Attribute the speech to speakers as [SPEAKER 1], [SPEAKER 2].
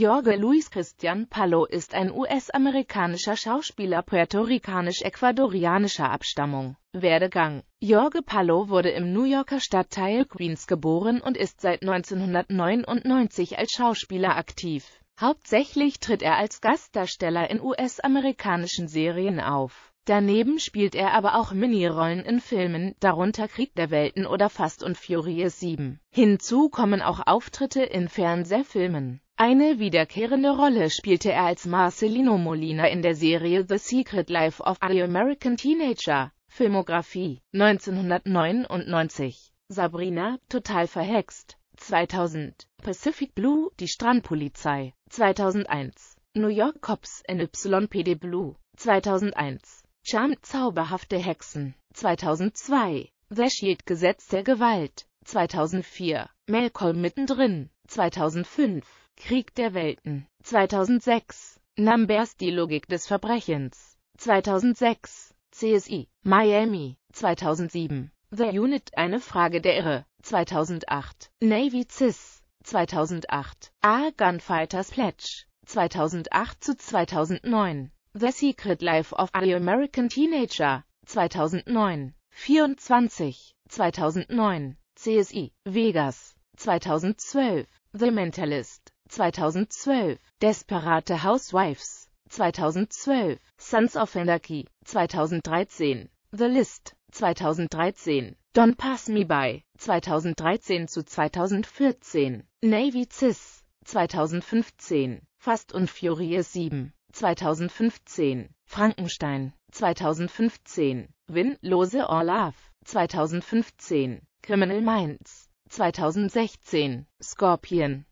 [SPEAKER 1] Jorge Luis Christian Palo ist ein US-amerikanischer Schauspieler puerto-ricanisch-ecuadorianischer Abstammung. Werdegang Jorge Palo wurde im New Yorker Stadtteil Queens geboren und ist seit 1999 als Schauspieler aktiv. Hauptsächlich tritt er als Gastdarsteller in US-amerikanischen Serien auf. Daneben spielt er aber auch Minirollen in Filmen, darunter Krieg der Welten oder Fast und Furious 7. Hinzu kommen auch Auftritte in Fernsehfilmen. Eine wiederkehrende Rolle spielte er als Marcelino Molina in der Serie The Secret Life of the American Teenager, Filmografie, 1999, Sabrina, total verhext, 2000, Pacific Blue, die Strandpolizei, 2001, New York Cops, NYPD Blue, 2001, Charmed zauberhafte Hexen, 2002, The Shield, Gesetz der Gewalt, 2004, Malcolm mittendrin, 2005 Krieg der Welten 2006 Numbers Die Logik des Verbrechens 2006 CSI Miami 2007 The Unit Eine Frage der Irre 2008 Navy CIS 2008 A Gunfighters Pledge 2008 zu 2009 The Secret Life of the American Teenager 2009 24 2009 CSI Vegas 2012 The Mentalist 2012, Desperate Housewives 2012, Sons of Anarchy 2013, The List 2013, Don't Pass Me By 2013 zu 2014, Navy CIS 2015, Fast und Furious 7 2015, Frankenstein 2015, Win, Lose or Love 2015, Criminal Minds 2016 Scorpion